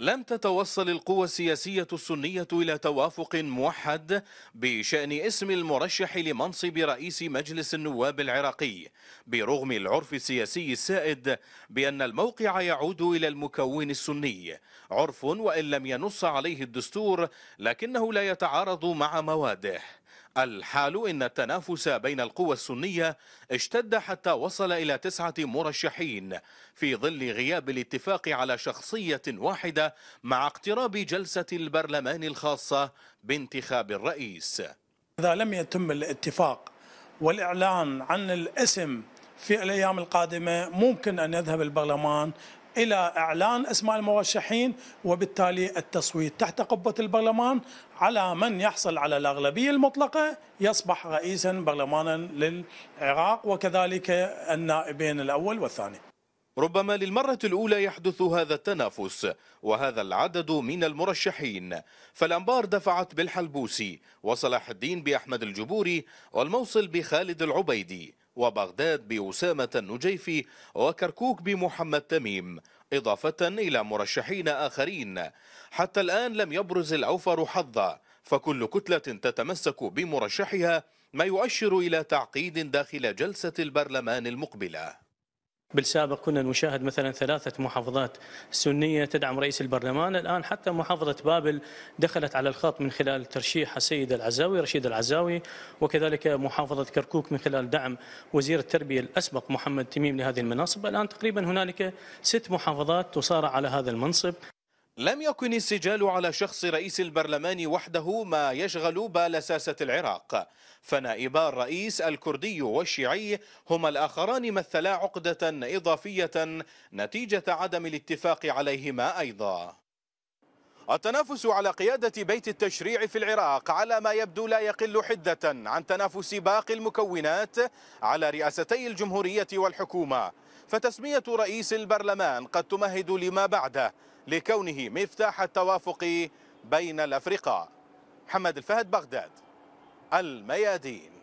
لم تتوصل القوى السياسية السنية إلى توافق موحد بشأن اسم المرشح لمنصب رئيس مجلس النواب العراقي برغم العرف السياسي السائد بأن الموقع يعود إلى المكون السني عرف وإن لم ينص عليه الدستور لكنه لا يتعارض مع مواده الحال إن التنافس بين القوى السنية اشتد حتى وصل إلى تسعة مرشحين في ظل غياب الاتفاق على شخصية واحدة مع اقتراب جلسة البرلمان الخاصة بانتخاب الرئيس إذا لم يتم الاتفاق والإعلان عن الاسم في الأيام القادمة ممكن أن يذهب البرلمان إلى إعلان أسماء المرشحين وبالتالي التصويت تحت قبة البرلمان على من يحصل على الأغلبية المطلقة يصبح رئيسا برلمانا للعراق وكذلك النائبين الأول والثاني ربما للمرة الأولى يحدث هذا التنافس وهذا العدد من المرشحين فالأنبار دفعت بالحلبوسي وصلاح الدين بأحمد الجبوري والموصل بخالد العبيدي وبغداد بأسامة النجيفي وكركوك بمحمد تميم إضافة إلى مرشحين آخرين حتى الآن لم يبرز العفر حظا فكل كتلة تتمسك بمرشحها ما يؤشر إلى تعقيد داخل جلسة البرلمان المقبلة بالسابق كنا نشاهد مثلا ثلاثة محافظات سنية تدعم رئيس البرلمان الآن حتى محافظة بابل دخلت على الخط من خلال ترشيح السيد العزاوي رشيد العزاوي وكذلك محافظة كركوك من خلال دعم وزير التربية الأسبق محمد تميم لهذه المناصب الآن تقريبا هنالك ست محافظات تصارع على هذا المنصب لم يكن السجال على شخص رئيس البرلمان وحده ما يشغل بال ساسة العراق فنائبا الرئيس الكردي والشيعي هما الآخران مثلا عقدة إضافية نتيجة عدم الاتفاق عليهما أيضا التنافس على قيادة بيت التشريع في العراق على ما يبدو لا يقل حدة عن تنافس باقي المكونات على رئاستي الجمهورية والحكومة فتسمية رئيس البرلمان قد تمهد لما بعده لكونه مفتاح التوافق بين الأفرقاء محمد الفهد بغداد الميادين